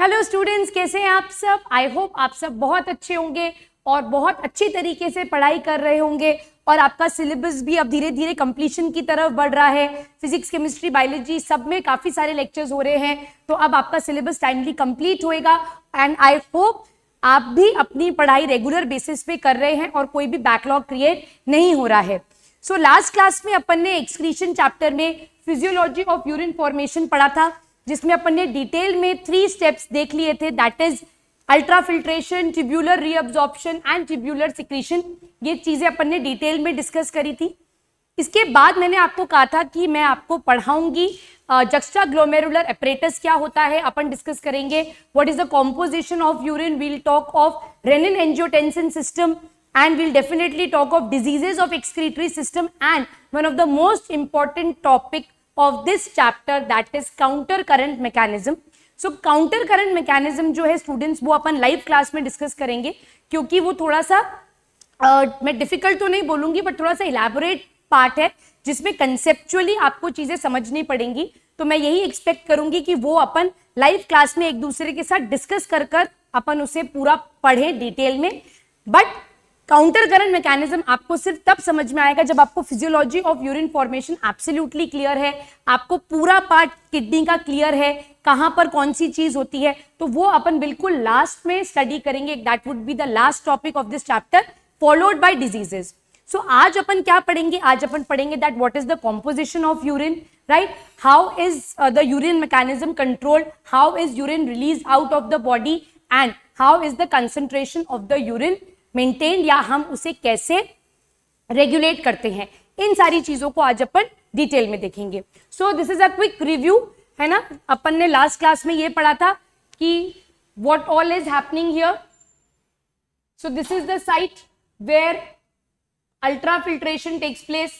Hello students कैसे हैं आप सब आई होप आप सब बहुत अच्छे होंगे और बहुत अच्छी तरीके से पढ़ाई कर रहे होंगे और आपका सिलेबस भी अब धीरे धीरे कंप्लीशन की तरफ बढ़ रहा है फिजिक्स केमिस्ट्री बायोलॉजी सब में काफ़ी सारे लेक्चर्स हो रहे हैं तो अब आपका सिलेबस टाइमली कंप्लीट होएगा एंड आई होप आप भी अपनी पढ़ाई रेगुलर बेसिस पे कर रहे हैं और कोई भी बैकलॉग क्रिएट नहीं हो रहा है सो लास्ट क्लास में अपन ने एक्सक्रीशन चैप्टर में फिजियोलॉजी ऑफ यूरिन फॉर्मेशन पढ़ा था जिसमें अपन ने डिटेल में थ्री स्टेप्स देख लिए थे that is ultra filtration tubular reabsorption and tubular secretion ये चीज़ें अपन ने डिटेल में डिस्कस करी थी इसके बाद मैंने आपको कहा था कि मैं आपको पढ़ाऊंगी जक्स्ट्रा ग्लोमेरुलर एपरेटस क्या होता है अपन डिस्कस करेंगे what is the composition of urine will talk of renin angiotensin system and will definitely talk of diseases of excretory system and one of the most important topic of this chapter that is counter current mechanism so counter current mechanism जो है students वो अपन live class में discuss करेंगे क्योंकि वो थोड़ा सा uh, मैं डिफिकल्ट तो नहीं बोलूंगी बट थोड़ा सा इलेबोरेट पार्ट है जिसमें कंसेप्चुअली आपको चीज़ें समझनी पड़ेंगी तो मैं यही एक्सपेक्ट करूंगी कि वो अपन लाइव क्लास में एक दूसरे के साथ डिस्कस कर कर अपन उसे पूरा पढ़ें डिटेल में बट काउंटर करंट मैकेनिज्म आपको सिर्फ तब समझ में आएगा जब आपको physiology of urine formation absolutely clear है आपको पूरा पार्ट किडनी का क्लियर है कहाँ पर कौन सी चीज होती है तो वो अपन बिल्कुल लास्ट में स्टडी करेंगे that would be the last topic of this chapter followed by diseases so आज अपन क्या पढ़ेंगे आज अपन पढ़ेंगे that what is the composition of urine right how is the urine mechanism control how is urine release out of the body and how is the concentration of the urine maintain या हम उसे कैसे regulate करते हैं इन सारी चीज़ों को आज अपन डिटेल में देखेंगे so this is a quick review है ना अपन ने लास्ट क्लास में ये पढ़ा था कि what all is happening here so this is the site where ultra filtration takes place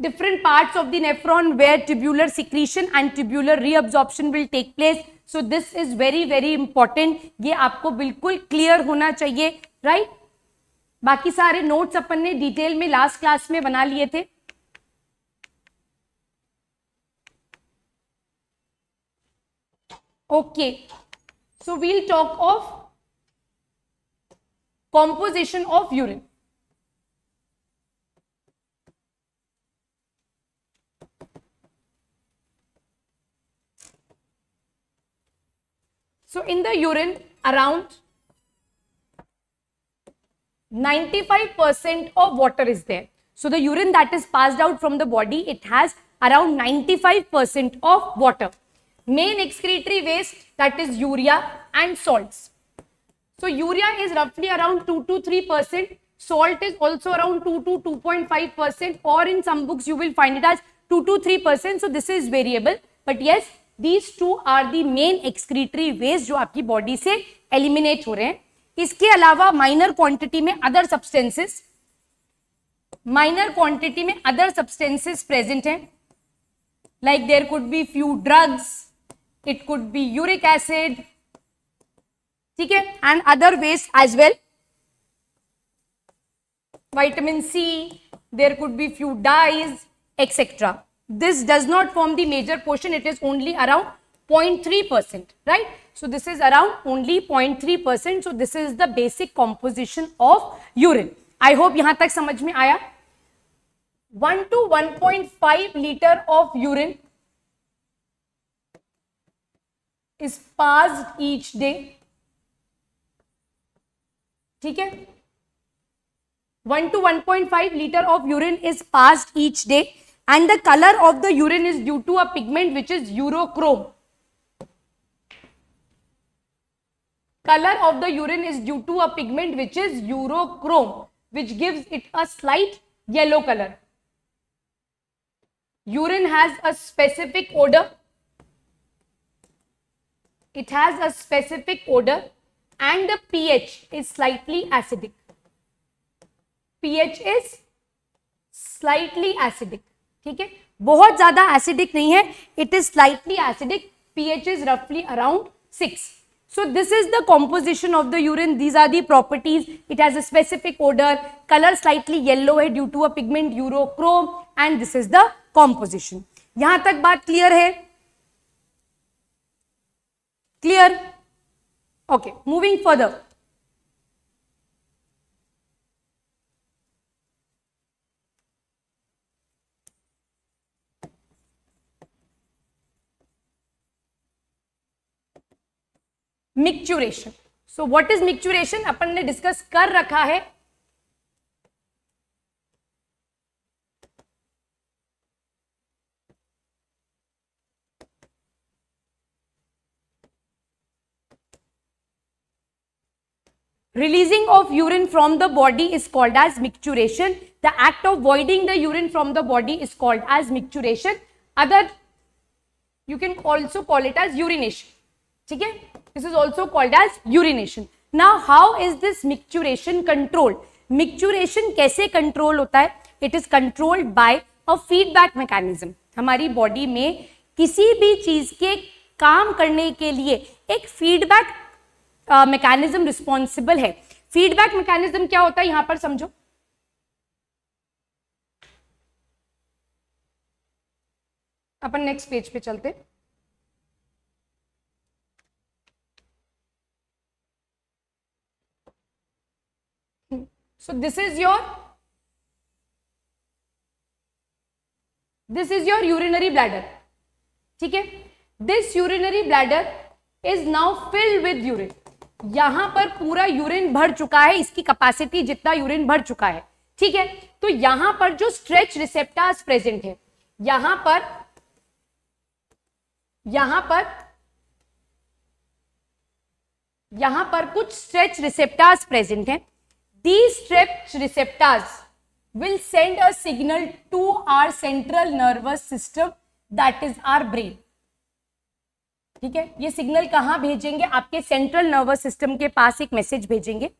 different parts of the nephron where tubular secretion and tubular reabsorption will take place so this is very very important ye aapko bilkul clear hona chahiye right? baki sare notes apan ne detail mein last class mein bana liye the okay so we'll talk of composition of urine. So in the urine, around 95% of water is there. So the urine that is passed out from the body, it has around 95% of water. Main excretory waste that is urea and salts. So urea is roughly around 2 to 3%. Salt is also around 2 to 2.5% or in some books you will find it as 2 to 3%. So this is variable. But yes, these two are the main excretory waste जो आपकी body से eliminate हो रहे हैं इसके अलावा minor quantity में other substances minor quantity में अदर सब्सटेंसेस प्रेजेंट हैं like there could be few drugs it could be uric acid ठीक है and other waste as well vitamin C there could be few dyes etcetera This does not form the major portion. It is only around 0.3%, right? So this is around only 0.3%. So this is the basic composition of urine. I hope यहाँ तक समझ 1 to 1.5 liter of urine is passed each day. ठीक 1 to 1.5 liter of urine is passed each day and the color of the urine is due to a pigment which is urochrome. Color of the urine is due to a pigment which is urochrome which gives it a slight yellow color. Urine has a specific odor. It has a specific odor and the pH is slightly acidic. pH is slightly acidic. ठीक है बहुत ज्यादा acidic नहीं है it is slightly acidic pH is रफली around six so this is the composition of the urine these are the properties it has specific odour colour slightly yellow है due to a pigment urochrome and this is the composition यहां तक बात clear है clear okay moving further micturition so what is micturition अपन ने discuss कर रखा है releasing of urine from the body is called as micturition the act of voiding the urine from the body is called as micturition other you can also call it as urination ठीक है This is also called as urination. Now, how is this micturition controlled? Micturition कैसे control होता है It is controlled by a feedback mechanism. हमारी body में किसी भी चीज़ के काम करने के लिए एक फीडबैक मैकेनिज्म रिस्पॉन्सिबल है फीडबैक मैकेनिज्म क्या होता है यहां पर समझो अपन नेक्स्ट पेज पे चलते हैं so this is your this is your urinary bladder ठीक है this urinary bladder is now filled with urine यहां पर पूरा यूरिन भर चुका है इसकी कैपेसिटी जितना यूरिन भर चुका है ठीक है तो यहां पर जो स्ट्रेच रिसेप्टार्स प्रेजेंट है यहां पर यहां पर यहां पर कुछ स्ट्रेच रिसेप्टार्स प्रेजेंट है These stretch receptors will send a signal to our central nervous system that is our brain. ठीक है ये सिग्नल कहाँ भेजेंगे आपके सेंट्रल नर्वस सिस्टम के पास एक मैसेज भेजेंगे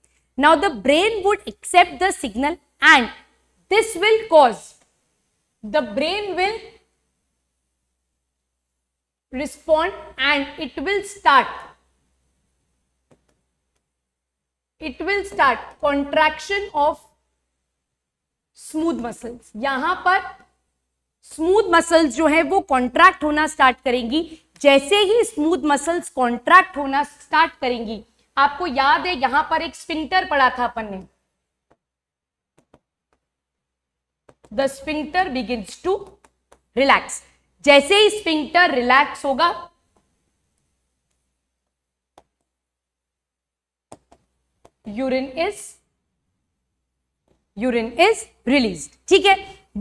now the brain would accept the signal and this will cause the brain will respond and it will start it will start contraction of smooth muscles यहां पर smooth muscles जो है वो contract होना start करेंगी जैसे ही स्मूथ मसल्स कॉन्ट्रैक्ट होना स्टार्ट करेंगी आपको याद है यहां पर एक स्पिंटर पड़ा था अपन ने the sphincter begins to relax जैसे ही स्पिंटर रिलैक्स होगा urine is urine is release ठीक है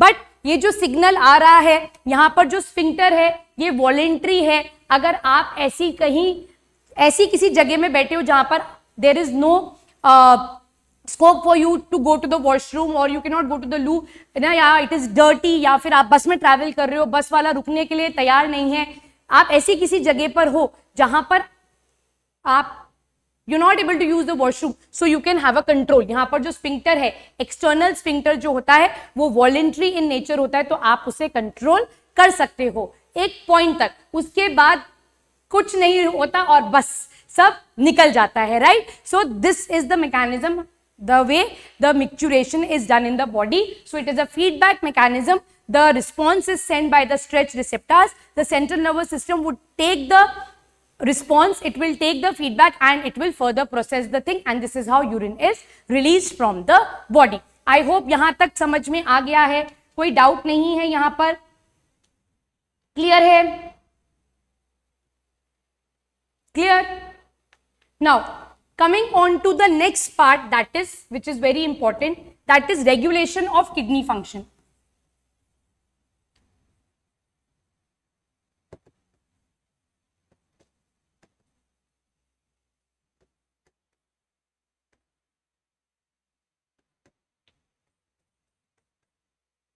बट ये जो सिग्नल आ रहा है यहां पर जो स्फिंक्टर है ये वॉलेंट्री है अगर आप ऐसी कहीं ऐसी किसी जगह में बैठे हो जहां पर there is no scope for you to go to the washroom और you can not go to the loo ना या इट इज़ डर्टी या फिर आप बस में ट्रेवल कर रहे हो बस वाला रुकने के लिए तैयार नहीं है आप ऐसी किसी जगह पर हो जहां पर आप you not able to use the washroom so you can have a control यहाँ पर जो स्पिंक्टर है एक्सटर्नल स्पिंक्टर जो होता है वो वॉलेंट्री इन नेचर होता है तो आप उसे कंट्रोल कर सकते हो एक पॉइंट तक उसके बाद कुछ नहीं होता और बस सब निकल जाता है right so this is the mechanism the way the micturition is done in the body so it is a feedback mechanism the response is send by the stretch receptors the nervous system would take the response it will take the feedback and it will further process the thing and this is how urine is released from the body i hope yahan tak samajh mein aa gaya hai koi doubt nahi hai yahan par clear hai clear now coming on to the next part that is which is very important that is regulation of kidney function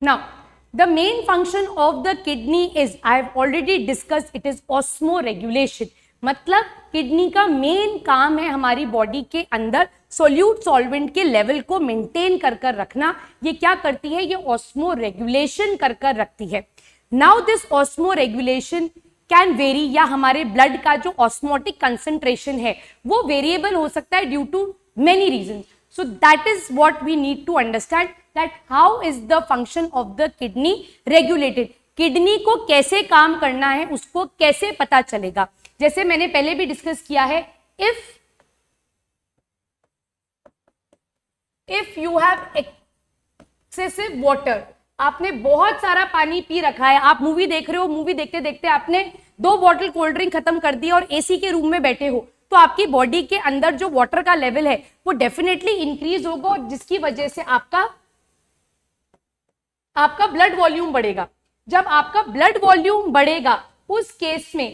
Now, the main function of the kidney is, I have already discussed, it is osmoregulation. मतलब kidney का main काम है हमारी body के अंदर solute solvent के level को maintain कर कर रखना ये क्या करती है ये ऑस्मो रेगुलेशन कर कर रखती है now this osmoregulation can vary या हमारे ब्लड का जो ऑस्मोटिक कंसेंट्रेशन है वो वेरिएबल हो सकता है due to many reason So that is what we need to understand that how is the function of the kidney regulated. Kidney को कैसे काम करना है उसको कैसे पता चलेगा जैसे मैंने पहले भी डिस्कस किया है if if you have excessive water आपने बहुत सारा पानी पी रखा है आप मूवी देख रहे हो मूवी देखते देखते आपने दो बॉटल कोल्ड ड्रिंक खत्म कर दी और एसी के रूम में बैठे हो तो आपकी बॉडी के अंदर जो वाटर का लेवल है वो डेफिनेटली इंक्रीज होगा जिसकी वजह से आपका आपका ब्लड वॉल्यूम बढ़ेगा जब आपका ब्लड वॉल्यूम बढ़ेगा उस केस में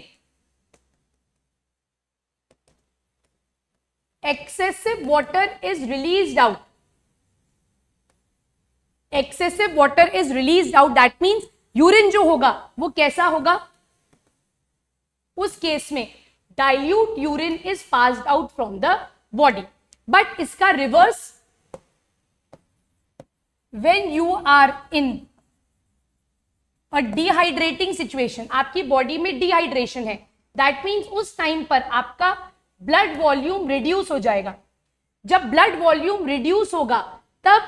excessive water is release out excessive water is release out that means urine जो होगा वो कैसा होगा उस केस में dilute urine is pass out from the body but इसका reverse when you are in a dehydrating situation आपकी body में डिहाइड्रेशन है दैट मीन्स उस टाइम पर आपका ब्लड वॉल्यूम रिड्यूस हो जाएगा जब ब्लड वॉल्यूम रिड्यूस होगा तब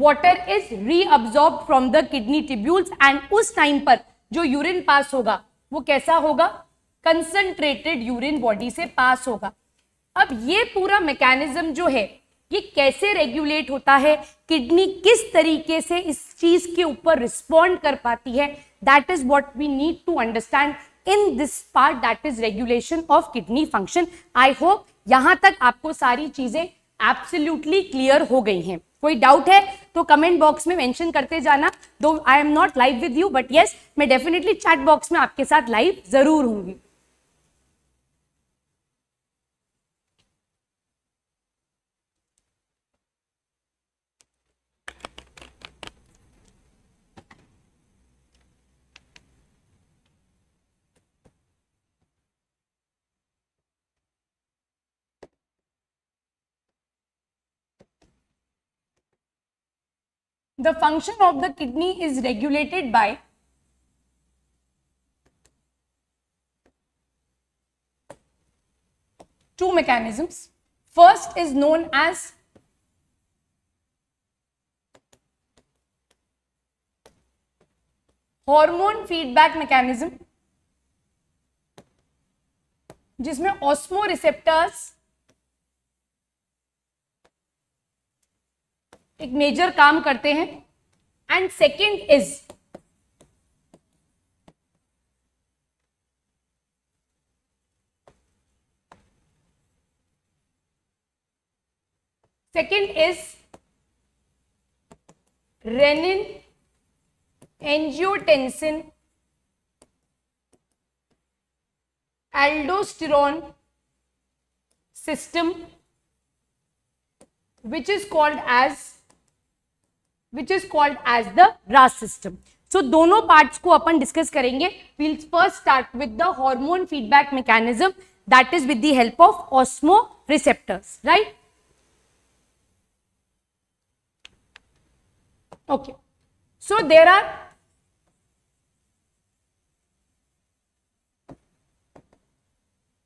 water is reabsorb from the kidney tubules and उस टाइम पर जो यूरिन पास होगा वो कैसा होगा कंसंट्रेटेड यूरिन बॉडी से पास होगा अब ये पूरा मैकेनिज्म जो है ये कैसे रेगुलेट होता है किडनी किस तरीके से इस चीज के ऊपर रिस्पॉन्ड कर पाती है that is what we need to understand in this part that is regulation of kidney function I hope यहां तक आपको सारी चीजें एब्सोल्युटली क्लियर हो गई हैं कोई डाउट है तो कमेंट बॉक्स में मेंशन करते जाना दो I am not live with you but yes मैं डेफिनेटली चैट बॉक्स में आपके साथ लाइव जरूर होंगी the function of the kidney is regulated by two mechanisms. First is known as hormone feedback mechanism जिसमें ऑस्मो रिसेप्टर्स एक major काम करते हैं and second is second is renin angiotensin aldosterone system which is called as which is called as the RAS system so दोनों parts को अपन discuss करेंगे will first start with the hormone feedback mechanism that is with the help of osmoreceptors right okay so there are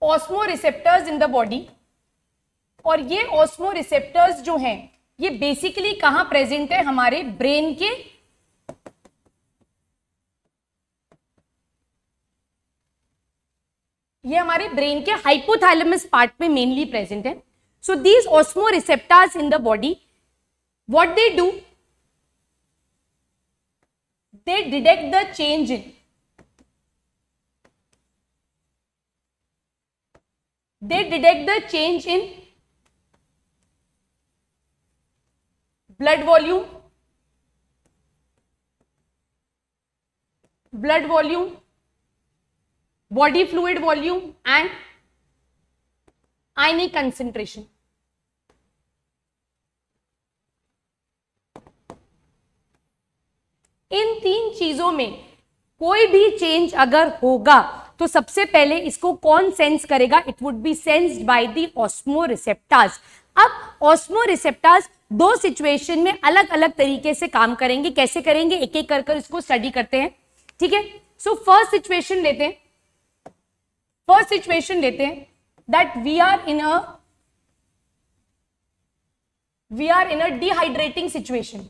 osmoreceptors in the body और ये osmo osmoreceptors जो हैं ये basically कहां present है हमारे brain के ये हमारे ब्रेन के हाइपोथैलेमस पार्ट में मेनली प्रेजेंट है so these osmoreceptors in the body what they do they detect the change in they detect the change in blood volume blood volume body fluid volume and ionic concentration in तीन चीजों में कोई भी change अगर होगा तो सबसे पहले इसको कौन सेंस करेगा it would be sensed by the osmoreceptors अब ऑस्मो रिसेप्टार्स दो सिचुएशन में अलग अलग तरीके से काम करेंगे कैसे करेंगे एक एक कर कर इसको स्टडी करते हैं ठीक है सो फर्स्ट सिचुएशन लेते हैं फर्स्ट सिचुएशन लेते हैं that we are in a we are in a dehydrating situation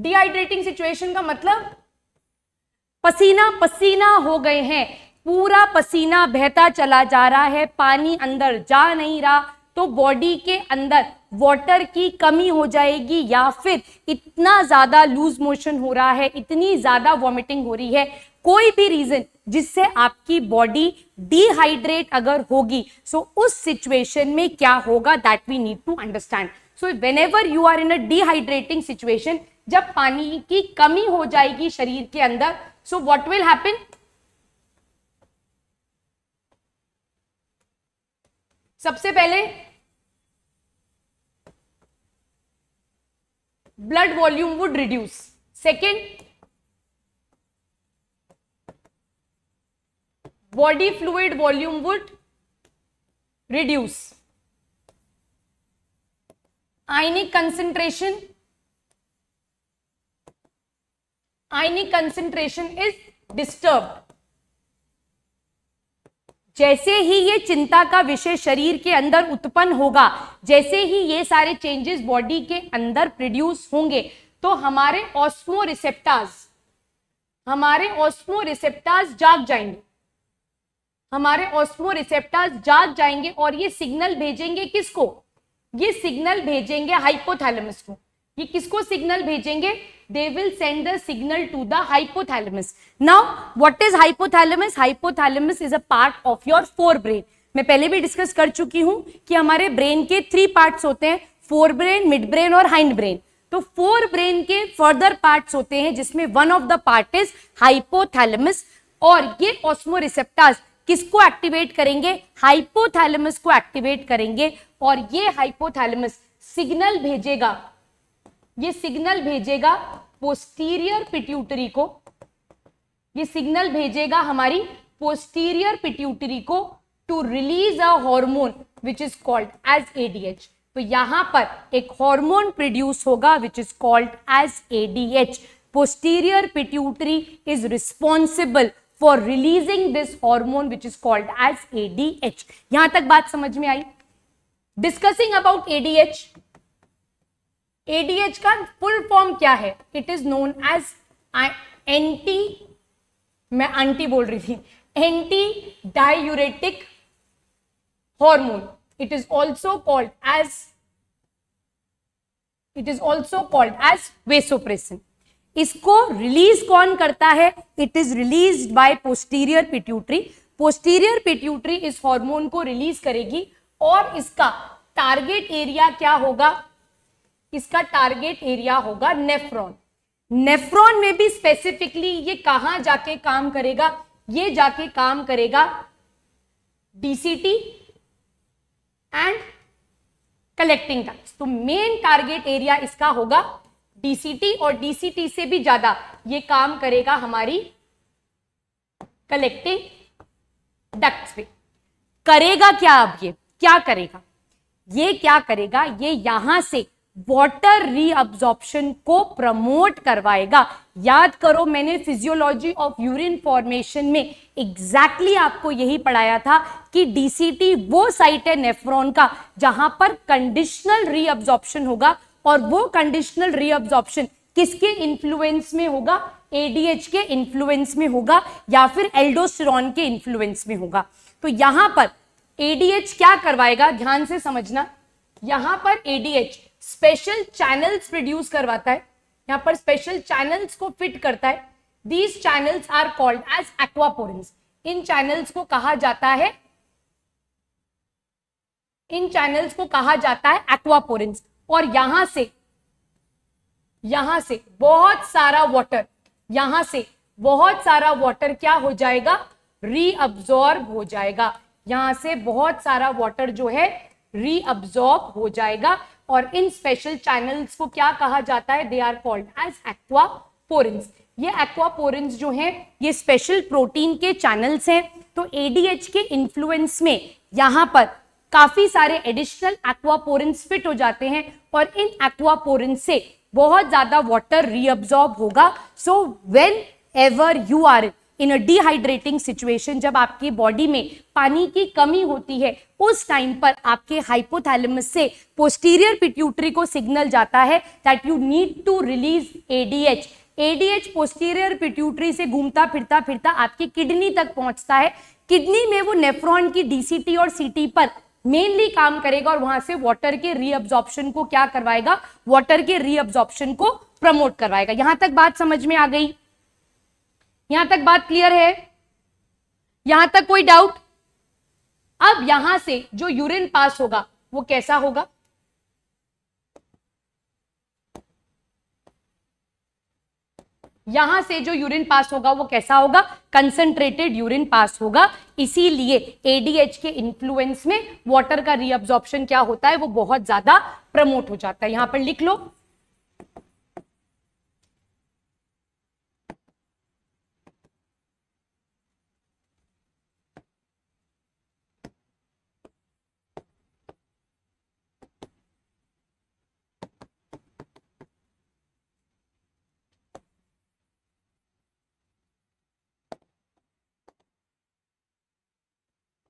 dehydrating situation का मतलब पसीना पसीना हो गए हैं पूरा पसीना बहता चला जा रहा है पानी अंदर जा नहीं रहा तो बॉडी के अंदर वाटर की कमी हो जाएगी या फिर इतना ज़्यादा लूज मोशन हो रहा है इतनी ज़्यादा वॉमिटिंग हो रही है कोई भी रीज़न जिससे आपकी बॉडी डिहाइड्रेट अगर होगी सो so उस सिचुएशन में क्या होगा that we need to understand so whenever you are in a dehydrating situation जब पानी की कमी हो जाएगी शरीर के अंदर सो वॉट विल हैपन सबसे पहले blood volume would reduce. Second, body fluid volume would reduce. Ionic concentration, ionic concentration is disturbed. जैसे ही ये चिंता का विषय शरीर के अंदर उत्पन्न होगा जैसे ही ये सारे चेंजेस बॉडी के अंदर प्रोड्यूस होंगे तो हमारे ऑस्मो रिसेप्टार्स हमारे ऑस्मो रिसेप्टार्स जाग जाएंगे हमारे ऑस्मो रिसेप्टार्स जाग जाएंगे और ये सिग्नल भेजेंगे किसको ये सिग्नल भेजेंगे हाइपोथैलेमस को ये किसको सिग्नल भेजेंगे they will send the signal to the hypothalamus now what is hypothalamus hypothalamus is a part of your forebrain मैं पहले भी डिस्कस कर चुकी हूं कि हमारे ब्रेन के थ्री पार्ट्स होते हैं फोर ब्रेन मिड ब्रेन और हाइंड ब्रेन तो फोर ब्रेन के फर्दर पार्ट्स होते हैं जिसमें one of the part is hypothalamus और ये ऑस्मोरिसेप्टास किसको एक्टिवेट करेंगे हाइपोथैलेमस को एक्टिवेट करेंगे और ये हाइपोथैलेमस सिग्नल भेजेगा ये सिग्नल भेजेगा पोस्टीरियर पिट्यूटरी को ये सिग्नल भेजेगा हमारी पोस्टीरियर पिट्यूटरी को to release a hormone which is called as ADH तो यहां पर एक हार्मोन प्रोड्यूस होगा which is called as ADH posterior pituitary is responsible for releasing this hormone which is called as ADH यहां तक बात समझ में आई डिस्कसिंग अबाउट एडीएच एडीएच का फुल फॉर्म क्या है it is known as anti मैं आंटी बोल रही थी anti diuretic hormone it is also called as it is also called as vasopressin इसको रिलीज कौन करता है it is release by posterior pituitary posterior pituitary इस हार्मोन को रिलीज करेगी और इसका टारगेट एरिया क्या होगा इसका टारगेट एरिया होगा नेफ्रॉन नेफ्रॉन में भी स्पेसिफिकली ये कहां जाके काम करेगा ये जाके काम करेगा डीसीटी एंड कलेक्टिंग डक्ट्स तो मेन टारगेट एरिया इसका होगा डीसीटी और डीसीटी से भी ज्यादा ये काम करेगा हमारी कलेक्टिंग डक्ट्स पे करेगा क्या अब ये क्या करेगा ये क्या करेगा ये यहां से वाटर रीअब्जॉर्प्शन को प्रमोट करवाएगा याद करो मैंने फिजियोलॉजी ऑफ यूरिन फॉर्मेशन में एग्जैक्टली exactly आपको यही पढ़ाया था कि डीसीटी वो साइट है नेफ्रॉन का जहां पर कंडीशनल रीअब्जॉर्प्शन होगा और वो कंडीशनल रीअब्जॉर्प्शन किसके इन्फ्लुएंस में होगा एडीएच के इन्फ्लुएंस में होगा या फिर एल्डोस्टेरॉन के इन्फ्लुएंस में होगा तो यहां पर एडीएच क्या करवाएगा ध्यान से समझना यहां पर एडीएच स्पेशल चैनल्स प्रोड्यूस करवाता है यहाँ पर स्पेशल चैनल्स को फिट करता है these channels are called as aquaporins इन चैनल्स को कहा जाता है इन चैनल्स को कहा जाता है एक्वापोरेंस और यहां से यहां से बहुत सारा वाटर यहां से बहुत सारा वाटर क्या हो जाएगा रीअब्जॉर्ब हो जाएगा यहां से बहुत सारा वाटर जो है रीअब्जॉर्ब हो जाएगा और इन स्पेशल चैनल्स को क्या कहा जाता है they are called as aquaporins ये एक्वापोरेंस जो है ये स्पेशल प्रोटीन के चैनल्स हैं तो एडीएच के इन्फ्लुएंस में यहाँ पर काफी सारे एडिशनल एक्वापोरेंस फिट हो जाते हैं और इन एक्वापोरेंस से बहुत ज्यादा वाटर रीअब्जॉर्ब होगा so whenever you are in in a dehydrating situation जब आपकी बॉडी में पानी की कमी होती है उस टाइम पर आपके हाइपोथैलेमस से पोस्टीरियर पिट्यूटरी को सिग्नल जाता है that you need to release ADH ADH posterior pituitary से घूमता फिरता फिरता आपकी किडनी तक पहुंचता है किडनी में वो नेफ्रॉन की डीसीटी और सीटी पर मेनली काम करेगा और वहां से वाटर के रीअब्जॉर्प्शन को क्या करवाएगा वाटर के रीअब्जॉर्प्शन को प्रमोट करवाएगा यहां तक बात समझ में आ गई यहां तक बात क्लियर है यहां तक कोई डाउट अब यहां से जो यूरिन पास होगा वो कैसा होगा यहां से जो यूरिन पास होगा वो कैसा होगा कंसंट्रेटेड यूरिन पास होगा इसीलिए एडीएच के इन्फ्लुएंस में वाटर का रीअब्जॉर्प्शन क्या होता है वो बहुत ज्यादा प्रमोट हो जाता है यहां पर लिख लो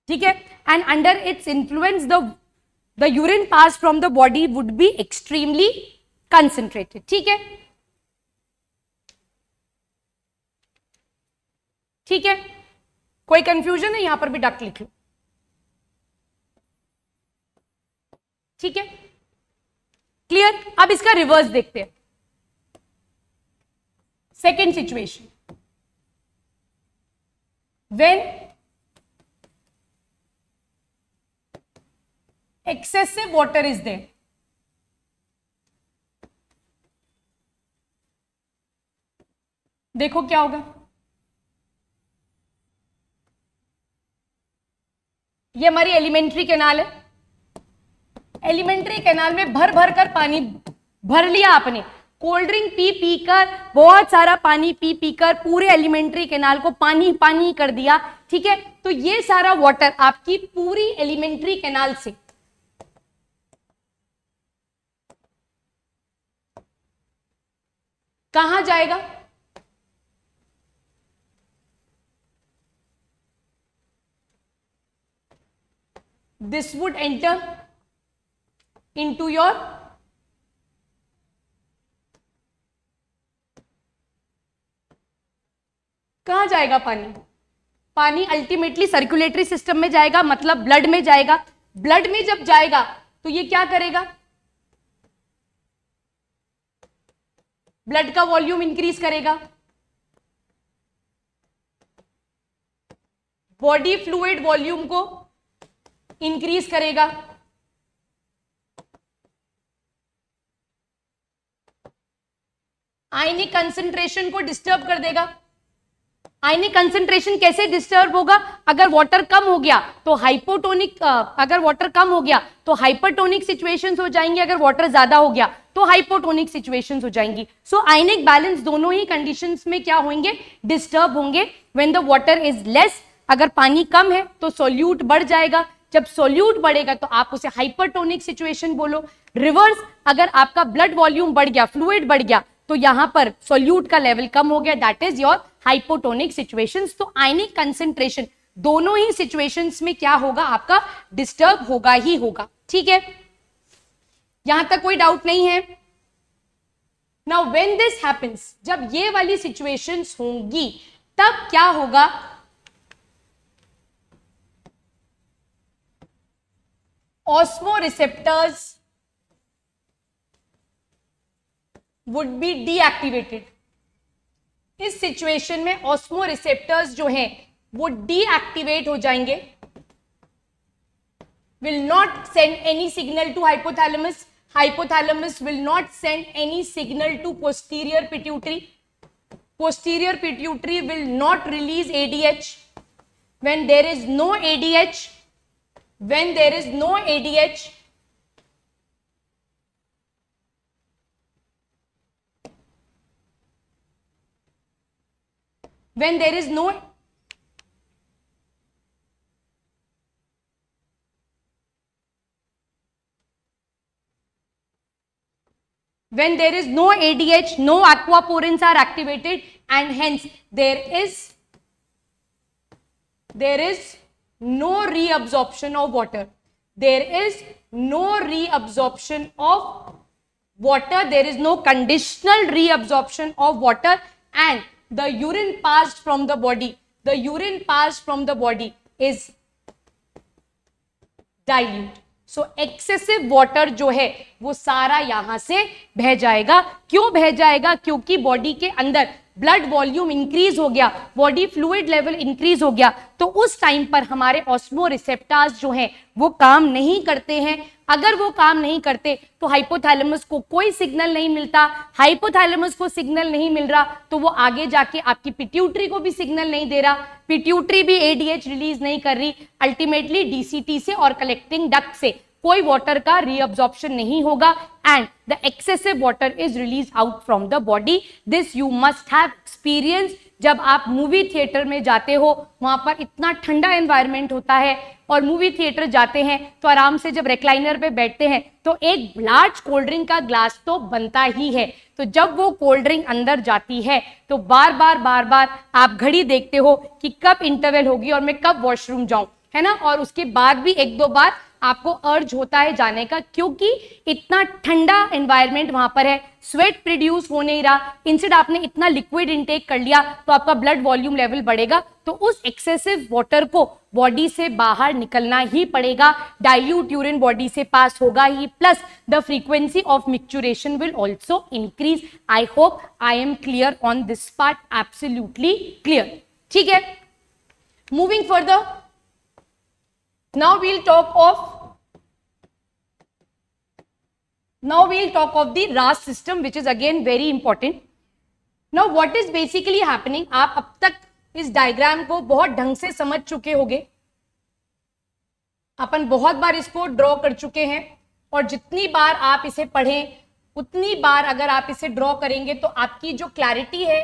ठीक है and under its influence the the urine pass from the body would be extremely concentrated ठीक है ठीक है कोई कंफ्यूजन है यहां पर भी डक्ट लिख लो ठीक है क्लियर अब इसका रिवर्स देखते हैं second situation when excessive water is there देखो क्या होगा ये हमारी एलिमेंट्री कैनाल है एलिमेंट्री कैनाल में भर भर कर पानी भर लिया आपने कोल्ड ड्रिंक पी पी कर बहुत सारा पानी पी पी कर पूरे एलिमेंट्री कैनाल को पानी पानी कर दिया ठीक है तो ये सारा वाटर आपकी पूरी एलिमेंट्री कैनाल से कहां जाएगा would enter into your कहा जाएगा पानी पानी अल्टीमेटली सर्कुलेटरी सिस्टम में जाएगा मतलब ब्लड में जाएगा ब्लड में जब जाएगा तो ये क्या करेगा ब्लड का वॉल्यूम इंक्रीज करेगा बॉडी फ्लूड वॉल्यूम को इंक्रीज करेगा आइनिक कंसेंट्रेशन को डिस्टर्ब कर देगा आयनिक कंसेंट्रेशन कैसे डिस्टर्ब होगा अगर वाटर कम हो गया तो हाइपोटोनिक अगर वाटर कम हो गया तो हाइपरटोनिक सिचुएशंस हो जाएंगी अगर वाटर ज्यादा हो गया तो हाइपोटोनिक सिचुएशंस हो जाएंगी सो आयनिक बैलेंस दोनों ही कंडीशंस में क्या होंगे डिस्टर्ब होंगे when the water is less अगर पानी कम है तो सोल्यूट बढ़ जाएगा जब सोल्यूट बढ़ेगा तो आप उसे हाइपरटोनिक सिचुएशन बोलो रिवर्स अगर आपका ब्लड वॉल्यूम बढ़ गया फ्लूड बढ़ गया तो यहां पर सोल्यूट का लेवल कम हो गया that is your hypotonic situations तो आइनिक कंसेंट्रेशन दोनों ही सिचुएशंस में क्या होगा आपका डिस्टर्ब होगा ही होगा ठीक है यहां तक कोई डाउट नहीं है नाउ व्हेन दिस हैपेंस जब ये वाली सिचुएशंस होंगी तब क्या होगा ऑस्मोरिसेप्टर्स वुड बी डीएक्टिवेटेड इस सिचुएशन में ऑस्मो रिसेप्टर्स जो हैं वो डीएक्टिवेट हो जाएंगे will not send any signal to hypothalamus hypothalamus will not send any signal to posterior pituitary posterior pituitary will not release ADH when there is no ADH when there is no ADH when there is no when there is no ADH, no aquaporins are activated and hence there is there is no reabsorption of water. There is no reabsorption of water. There is no conditional reabsorption of water and the urine passed from the body the urine passed from the body is dilute so excessive water जो है वो सारा यहां से बह जाएगा क्यों बह जाएगा क्योंकि बॉडी के अंदर ब्लड वॉल्यूम इंक्रीज हो गया बॉडी फ्लूड लेवल इंक्रीज हो गया तो उस टाइम पर हमारे ऑस्मो रिसेप्टार्स जो हैं वो काम नहीं करते हैं अगर वो काम नहीं करते तो हाइपोथैलेमस को कोई सिग्नल नहीं मिलता हाइपोथैलेमस को सिग्नल नहीं मिल रहा तो वो आगे जाके आपकी पिट्यूटरी को भी सिग्नल नहीं दे रहा पिट्यूटरी भी एडीएच रिलीज नहीं कर रही अल्टीमेटली डीसीटी से और कलेक्टिंग डक से कोई वाटर का रीअब्जॉर्प्शन नहीं होगा and the excessive water is release out from the body this you must have experience जब आप मूवी थिएटर में जाते हो वहां पर इतना ठंडा एनवायरनमेंट होता है और मूवी थिएटर जाते हैं तो आराम से जब रेक्लाइनर पे बैठते हैं तो एक लार्ज कोल्ड ड्रिंक का ग्लास तो बनता ही है तो जब वो कोल्ड ड्रिंक अंदर जाती है तो बार बार बार बार आप घड़ी देखते हो कि कब इंटरवल होगी और मैं कब वॉशरूम जाऊं है ना और उसके बाद भी एक दो बार आपको अर्ज होता है जाने का क्योंकि इतना ठंडा एनवायरनमेंट वहां पर है स्वेट प्रोड्यूस हो नहीं रहा इंसिड आपने इतना लिक्विड इनटेक कर लिया तो आपका ब्लड वॉल्यूम लेवल बढ़ेगा तो उस एक्सेसिव वाटर को बॉडी से बाहर निकलना ही पड़ेगा डायल्यूट यूरिन बॉडी से पास होगा ही plus the frequency of micturition will also increase I hope I am clear on this part absolutely clear ठीक है moving further Now we'll talk of now we'll talk of the RAS system which is again very important. Now what is basically happening? aap ab tak is diagram ko bahut dhang se samajh chuke hoge अपन बहुत बार इसको draw कर चुके हैं और जितनी बार आप इसे पढ़ें उतनी बार अगर आप इसे ड्रॉ करेंगे तो आपकी जो क्लैरिटी है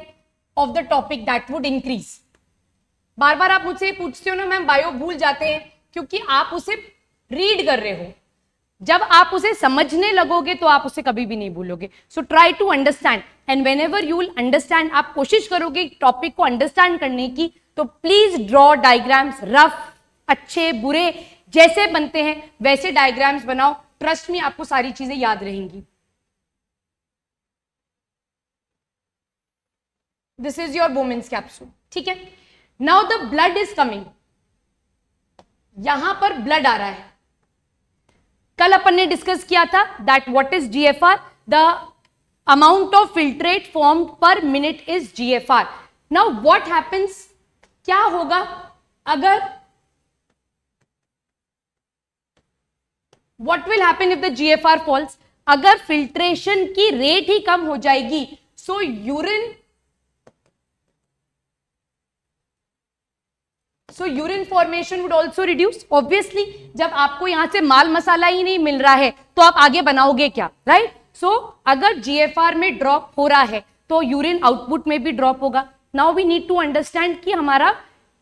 of the topic that would increase बार बार आप मुझसे पूछते हो ना मैम बायो भूल जाते हैं क्योंकि आप उसे रीड कर रहे हो जब आप उसे समझने लगोगे तो आप उसे कभी भी नहीं भूलोगे so try to understand and whenever you'll understand आप कोशिश करोगे टॉपिक को अंडरस्टैंड करने की तो प्लीज ड्रॉ डायग्राम्स रफ अच्छे बुरे जैसे बनते हैं वैसे डायग्राम्स बनाओ ट्रस्ट में आपको सारी चीजें याद रहेंगी this is your Bowman's capsule ठीक है now the blood is coming यहां पर ब्लड आ रहा है कल अपन ने डिस्कस किया था that what is GFR the amount of filtrate form per minute is GFR now what happens क्या होगा अगर what will happen if the GFR falls अगर फिल्ट्रेशन की रेट ही कम हो जाएगी so urine so urine formation would also reduce obviously जब आपको यहां से माल मसाला ही नहीं मिल रहा है तो आप आगे बनाओगे क्या राइट right? सो so, अगर जीएफआर में ड्रॉप हो रहा है तो यूरिन आउटपुट में भी ड्रॉप होगा now we need to understand कि हमारा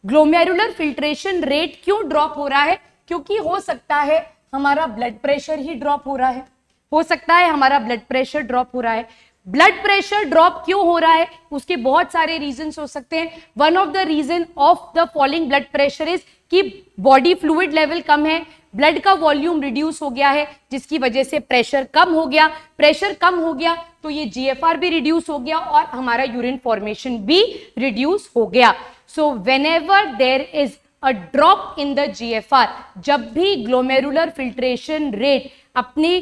ग्लोमेरुलर फिल्ट्रेशन रेट क्यों ड्रॉप हो रहा है क्योंकि हो सकता है हमारा ब्लड प्रेशर ही ड्रॉप हो रहा है हो सकता है हमारा ब्लड प्रेशर ड्रॉप हो रहा है ब्लड प्रेशर ड्रॉप क्यों हो रहा है उसके बहुत सारे रीजन हो सकते हैं one of the reason of the falling blood pressure is कि बॉडी फ्लूड लेवल कम है ब्लड का वॉल्यूम रिड्यूस हो गया है जिसकी वजह से प्रेशर कम हो गया प्रेशर कम हो गया तो ये जीएफआर भी रिड्यूस हो गया और हमारा यूरिन फॉर्मेशन भी रिड्यूस हो गया so whenever there is a drop in the GFR जब भी ग्लोमेरुलर फिल्ट्रेशन रेट अपने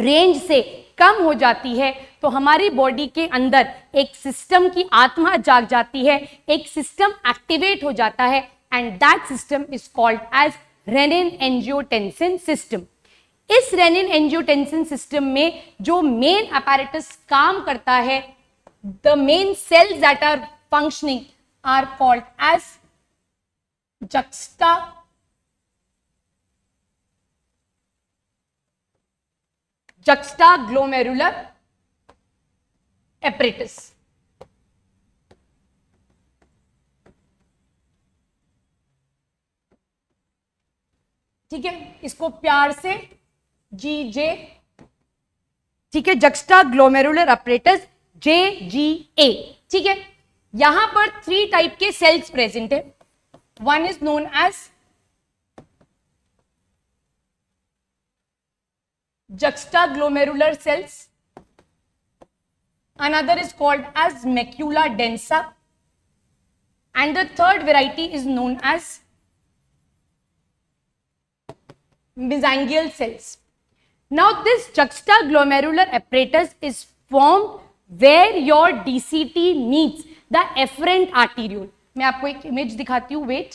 रेंज से कम हो जाती है तो हमारी बॉडी के अंदर एक सिस्टम की आत्मा जाग जाती है एक सिस्टम एक्टिवेट हो जाता है and that system is called as renin angiotensin system इस रेनिन एंजियोटेंसिन सिस्टम में जो मेन अपैरेटस काम करता है the main cells that are functioning are called as juxta juxtaglomerular apparatus ठीक है इसको प्यार से जी जे ठीक है juxtaglomerular apparatus J G A ठीक है यहां पर थ्री टाइप के सेल्स प्रेजेंट है one is known as juxtaglomerular cells another is called as macula densa and the third variety is known as mesangial cells now this juxtaglomerular apparatus is form where your DCT meets the efferent arteriole मैं आपको एक image दिखाती हूं wait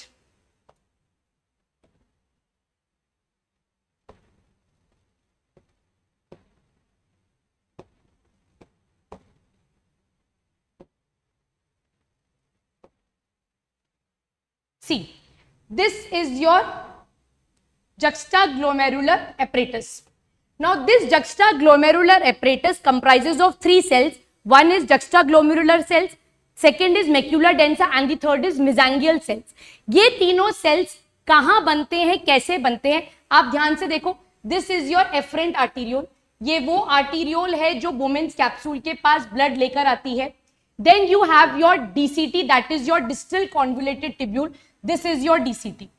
your juxtaglomerular apparatus now this juxtaglomerular apparatus apparatus of three cells one is juxtaglomerular cells second is macular densa and the third is mesangial cells ये तीनों sales कहाँ बनते हैं कैसे बनते हैं आप ध्यान से देखो this is your efferent arteriole ये वो आर्टीरियोल है जो वुमेन्स कैप्सूल के पास ब्लड लेकर आती है then you have your DCT that is your distal convoluted tubule This is your DCT.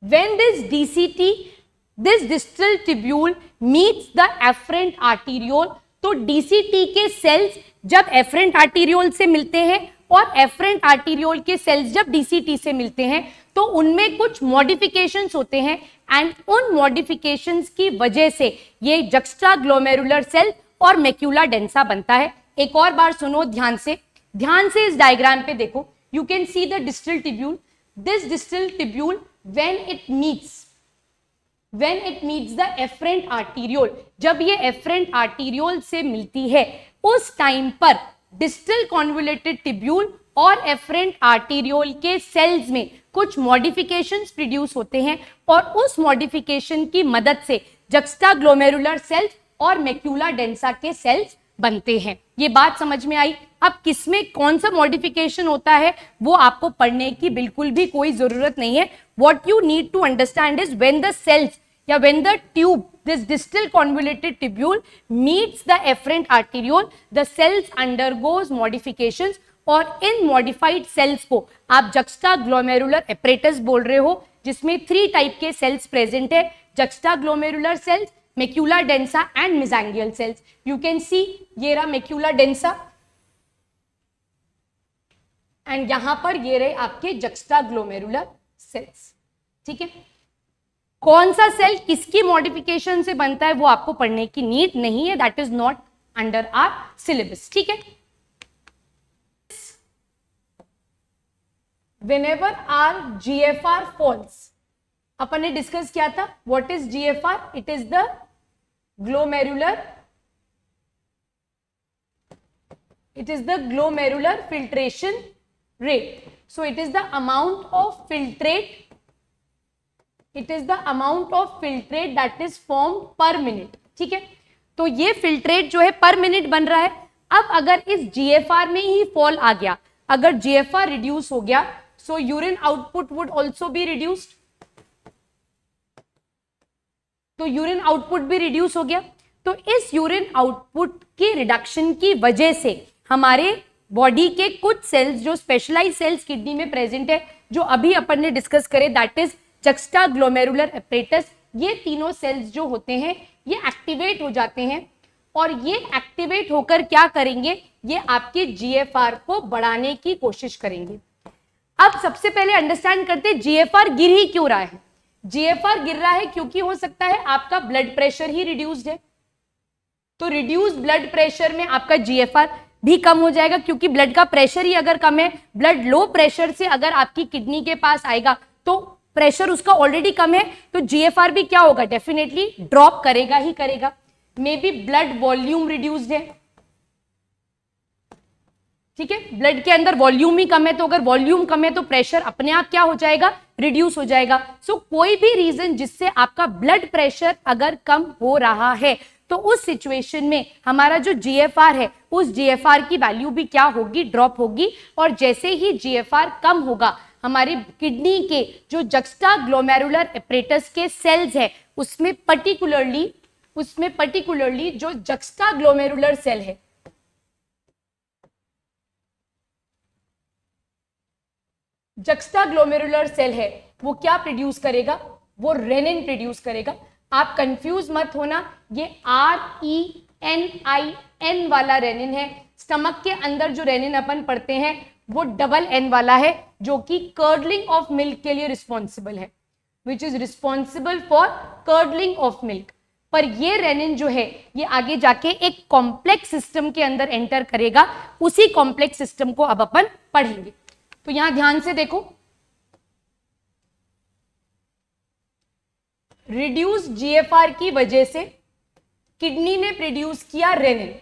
When this DCT, this distal tubule meets the afferent arteriole, तो DCT के सेल्स जब efferent arteriole से मिलते हैं और एफरेंट आर्टीरियोल के cells जब DCT से मिलते हैं तो उनमें कुछ मॉडिफिकेशंस होते हैं एंड उन मॉडिफिकेशंस की वजह से ये जक्स्ट्रा ग्लोमेरुलर सेल और मेक्यूला डेंसा बनता है एक और बार सुनो ध्यान से ध्यान से इस डायग्राम पे देखो you can see the distal tubule this distal tubule when it meets when it meets the efferent arteriole जब ये efferent arteriole से मिलती है उस टाइम पर distal convoluted tubule और efferent arteriole के cells में कुछ modifications produce होते हैं और उस modification की मदद से juxtaglomerular cells और macula densa के cells बनते हैं ये बात समझ में आई अब किसमें कौन सा मॉडिफिकेशन होता है वो आपको पढ़ने की बिल्कुल भी कोई जरूरत नहीं है what you need to understand is when the cells या when the tube this distal convoluted tubule meets the efferent arteriole the cells undergoes modification और इन मॉडिफाइड सेल्स को आप जक्स्टा ग्लोमेरुलर एपरेटस बोल रहे हो जिसमें थ्री टाइप के सेल्स प्रेजेंट है juxtaglomerular cells macula densa and mesangial cells you can see ये रहा मेक्यूला डेंसा एंड यहां पर ये रहे आपके जक्स्टा ग्लोमेरुलर सेल्स ठीक है कौन सा सेल किसकी मॉडिफिकेशन से बनता है वो आपको पढ़ने की नीड नहीं है that is not under our syllabus ठीक है whenever our GFR falls, अपन ने डिस्कस किया था what is G F R it is the glomerular it is the glomerular filtration rate so it is the amount of filtrate it is the amount of filtrate that is formed per minute ठीक है तो ये filtrate जो है पर minute बन रहा है अब अगर इस जीएफआर में ही फॉल आ गया अगर जीएफआर रिड्यूस हो गया so urine output would also be reduced तो यूरिन आउटपुट भी रिड्यूस हो गया तो इस यूरिन आउटपुट के रिडक्शन की वजह से हमारे बॉडी के कुछ सेल्स जो स्पेशलाइज सेल्स किडनी में प्रेजेंट है जो अभी अपन ने डिस्कस करे that is juxtaglomerular apparatus ये तीनों सेल्स जो होते हैं ये एक्टिवेट हो जाते हैं और ये एक्टिवेट होकर क्या करेंगे ये आपके जीएफआर को बढ़ाने की कोशिश करेंगे अब सबसे पहले अंडरस्टैंड करते जीएफआर गिर ही क्यों रहा है जीएफआर गिर रहा है क्योंकि हो सकता है आपका ब्लड प्रेशर ही रिड्यूस्ड है तो रिड्यूस ब्लड प्रेशर में आपका जीएफआर भी कम हो जाएगा क्योंकि ब्लड का प्रेशर ही अगर कम है ब्लड लो प्रेशर से अगर आपकी किडनी के पास आएगा तो प्रेशर उसका ऑलरेडी कम है तो जीएफआर भी क्या होगा डेफिनेटली ड्रॉप करेगा ही करेगा maybe blood volume reduced है ठीक है ब्लड के अंदर वॉल्यूम ही कम है तो अगर वॉल्यूम कम है तो प्रेशर अपने आप क्या हो जाएगा रिड्यूस हो जाएगा सो so, कोई भी रीजन जिससे आपका ब्लड प्रेशर अगर कम हो रहा है तो उस सिचुएशन में हमारा जो जी है उस जी की वैल्यू भी क्या होगी ड्रॉप होगी और जैसे ही जी कम होगा हमारे किडनी के जो जक्स्टा ग्लोमेरुलर एपरेटस के सेल्स है उसमें पर्टिकुलरली उसमें पर्टिकुलरली जो जक्स्टा ग्लोमेरुलर सेल है जक्स्टा ग्लोमेरुलर सेल है वो क्या प्रोड्यूस करेगा वो रेनिन प्रोड्यूस करेगा आप कंफ्यूज मत होना ये R E N I N वाला रेनिन है स्टमक के अंदर जो रेनिन अपन पढ़ते हैं वो डबल एन वाला है जो कि कर्डलिंग ऑफ मिल्क के लिए रिस्पॉन्सिबल है which is responsible for curdling of milk पर ये रेनिन जो है ये आगे जाके एक कॉम्प्लेक्स सिस्टम के अंदर एंटर करेगा उसी कॉम्प्लेक्स सिस्टम को अब अपन पढ़ेंगे तो यहां ध्यान से देखो रिड्यूस जीएफआर की वजह से किडनी ने प्रोड्यूस किया रेनिन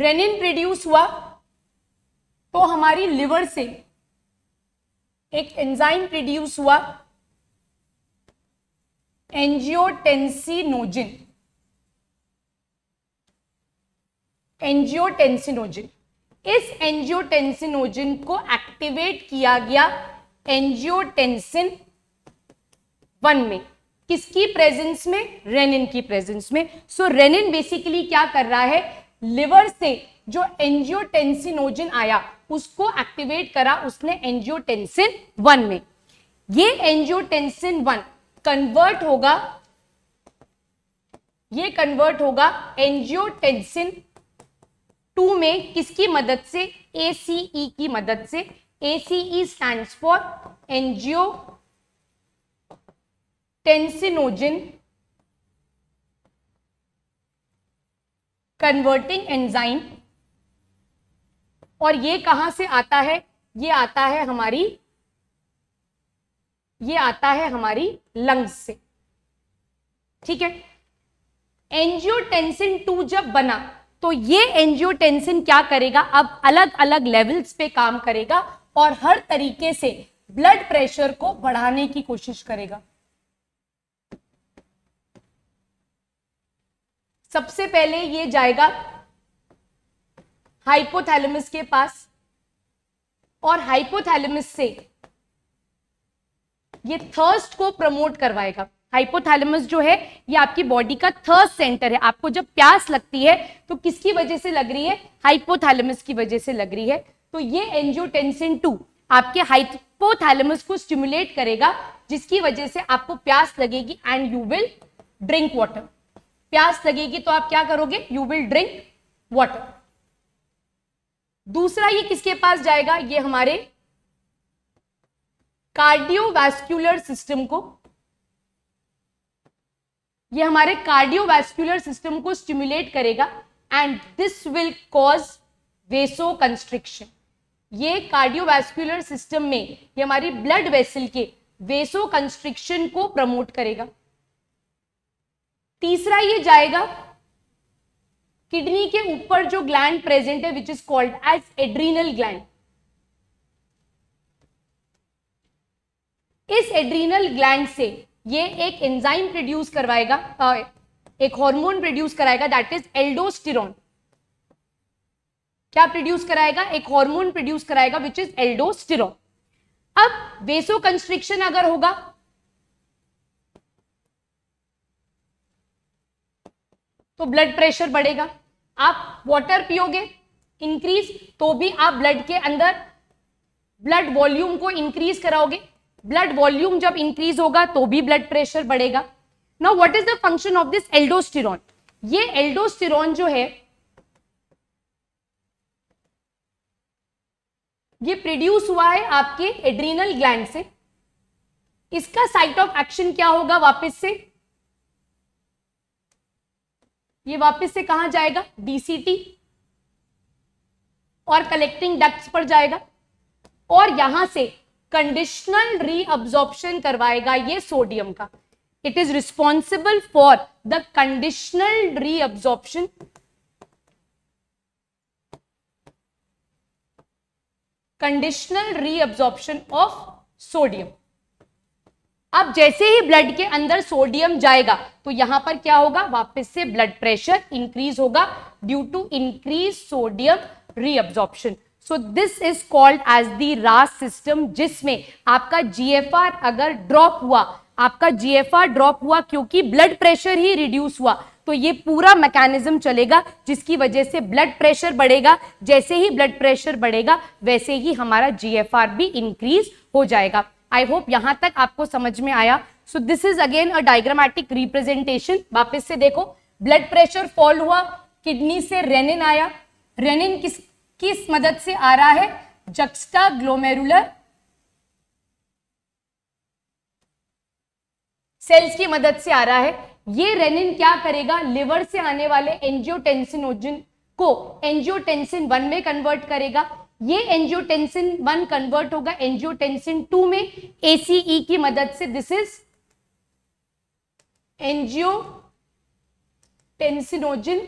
रेनिन प्रोड्यूस हुआ तो हमारी लिवर से एक एंजाइम प्रोड्यूस हुआ एंजियोटेंसिनोजिन एंजियोटेंसिनोजिन इस एंजियोटेंसिनोजिन को एक्टिवेट किया गया एंजियोटेंसिन वन में किसकी प्रेजेंस में रेनिन की प्रेजेंस में सो so, रेनिन बेसिकली क्या कर रहा है लिवर से जो एंजियोटेंसिनोजिन आया उसको एक्टिवेट करा उसने एंजियोटेंसिन वन में ये एंजियोटेंसिन वन कन्वर्ट होगा ये कन्वर्ट होगा एंजियोटेंसिन टू में किसकी मदद से ए e की मदद से A C stand for angiotensinogen converting enzyme और ये कहां से आता है ये आता है हमारी ये आता है हमारी लंग्स से ठीक है एनजियोटेंसिन टू जब बना तो ये एंजियोटेंसिन क्या करेगा अब अलग अलग लेवल्स पे काम करेगा और हर तरीके से ब्लड प्रेशर को बढ़ाने की कोशिश करेगा सबसे पहले ये जाएगा हाइपोथैलेमस के पास और हाइपोथैलेमस से ये थर्स्ट को प्रमोट करवाएगा हाइपोथैलेमस जो है ये आपकी बॉडी का थर्ड सेंटर है आपको जब प्यास लगती है तो किसकी वजह से लग रही है हाइपोथैलेमस की वजह से लग रही है तो ये एंजियोटेंसिन टू आपके हाइपोथैलेमस को स्टिमुलेट करेगा जिसकी वजह से आपको प्यास लगेगी and you will drink water प्यास लगेगी तो आप क्या करोगे यू विल ड्रिंक वाटर दूसरा ये किसके पास जाएगा ये हमारे कार्डियोवैस्कुलर सिस्टम को ये हमारे कार्डियोवैस्कुलर सिस्टम को स्टिमुलेट करेगा and this will cause vasoconstriction ये कार्डियोवैस्कुलर सिस्टम में ये हमारी ब्लड वेसल के वेसो कंस्ट्रिक्शन को प्रमोट करेगा तीसरा ये जाएगा किडनी के ऊपर जो ग्लैंड प्रेजेंट है which is called as adrenal gland इस एड्रीनल ग्लैंड से ये एक एंजाइम प्रोड्यूस करवाएगा एक हार्मोन प्रोड्यूस कराएगा दैट इज एल्डोस्टिरोन क्या प्रोड्यूस कराएगा एक हार्मोन प्रोड्यूस कराएगा विच इज एल्डोस्टिरोन अब वेसो कंस्ट्रिक्शन अगर होगा तो ब्लड प्रेशर बढ़ेगा आप वाटर पियोगे इंक्रीज तो भी आप ब्लड के अंदर ब्लड वॉल्यूम को इंक्रीज कराओगे ब्लड वॉल्यूम जब इंक्रीज होगा तो भी ब्लड प्रेशर बढ़ेगा now what is the function of this aldosterone ये एल्डोस्टिरॉन जो है ये प्रोड्यूस हुआ है आपके एड्रीनल ग्लैंड से इसका साइट ऑफ एक्शन क्या होगा वापस से ये वापस से कहा जाएगा डीसीटी और कलेक्टिंग डक्ट्स पर जाएगा और यहां से कंडीशनल रीअब्जॉर्प्शन करवाएगा ये सोडियम का it is responsible for the conditional reabsorption conditional reabsorption of sodium अब जैसे ही ब्लड के अंदर सोडियम जाएगा तो यहां पर क्या होगा वापस से ब्लड प्रेशर इंक्रीज होगा due to increase sodium reabsorption so this is called as the RAS system जिसमें आपका जीएफआर अगर ड्रॉप हुआ आपका जीएफआर ड्रॉप हुआ क्योंकि ब्लड प्रेशर ही रिड्यूस हुआ तो ये पूरा मैकेनिज्म चलेगा जिसकी वजह से ब्लड प्रेशर बढ़ेगा जैसे ही ब्लड प्रेशर बढ़ेगा वैसे ही हमारा जीएफआर भी इंक्रीज हो जाएगा आई होप यहां तक आपको समझ में आया so this is again a diagrammatic representation वापस से देखो ब्लड प्रेशर फॉल हुआ किडनी से रेनिन आया रेनिन किस किस मदद से आ रहा है जक्स्टा ग्लोमेरुलर सेल्स की मदद से आ रहा है ये रेनिन क्या करेगा लिवर से आने वाले एंजियोटेंसिनोजन को एंजियोटेंसिन वन में कन्वर्ट करेगा ये एंजियोटेंसिन वन कन्वर्ट होगा एंजियोटेंसिन टू में एसीई e की मदद से this is angiotensinogen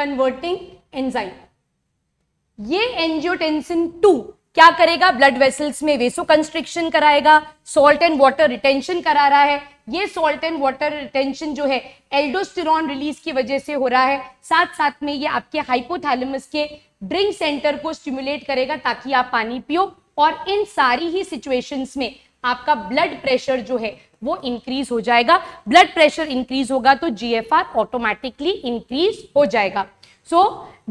converting enzyme ये एंजियोटेंसिन टू क्या करेगा ब्लड वेसल्स में वेसो कंस्ट्रिक्शन कराएगा सॉल्ट एंड वाटर रिटेंशन करा रहा है ये सॉल्ट एंड वाटर रिटेंशन जो है एल्डोस्टिरॉन रिलीज की वजह से हो रहा है साथ साथ में ये आपके हाइपोथैलेमस के ड्रिंक सेंटर को स्टिमुलेट करेगा ताकि आप पानी पियो और इन सारी ही सिचुएशंस में आपका ब्लड प्रेशर जो है वो इंक्रीज हो जाएगा ब्लड प्रेशर इंक्रीज होगा तो G F R automatically increase हो जाएगा so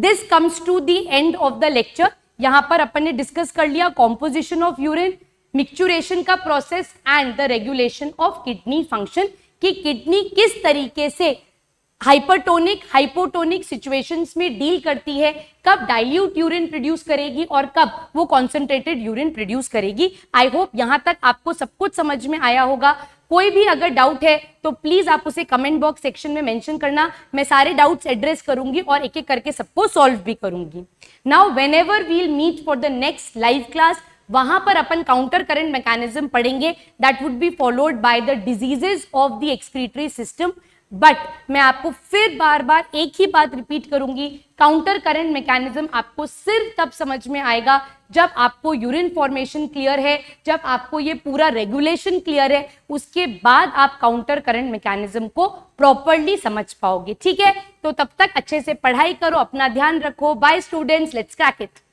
this comes to the end of the lecture यहां पर अपन ने डिस्कस कर लिया कॉम्पोजिशन ऑफ यूरिन मिक्चुरेशन का process and the regulation of kidney function कि किडनी किस तरीके से हाइपरटोनिक हाइपोटोनिक सिचुएशंस में डील करती है कब डाइल्यूट यूरिन प्रोड्यूस करेगी और कब वो कॉन्सेंट्रेटेड यूरिन प्रोड्यूस करेगी आई होप यहां तक आपको सब कुछ समझ में आया होगा कोई भी अगर डाउट है तो प्लीज आप उसे कमेंट बॉक्स सेक्शन में मेंशन करना मैं सारे डाउट्स एड्रेस करूंगी और एक एक करके सबको सॉल्व भी करूंगी now whenever we'll meet for the next live class वहां पर अपन काउंटर करेंट मैकेनिज्म पढ़ेंगे that would be followed by the diseases of the excretory system but मैं आपको फिर बार बार एक ही बात रिपीट करूंगी काउंटर करंट मैकेनिज्म आपको सिर्फ तब समझ में आएगा जब आपको यूरिन फॉर्मेशन क्लियर है जब आपको ये पूरा रेगुलेशन क्लियर है उसके बाद आप काउंटर करंट मैकेनिज्म को प्रॉपरली समझ पाओगे ठीक है तो तब तक अच्छे से पढ़ाई करो अपना ध्यान रखो bye students let's crack it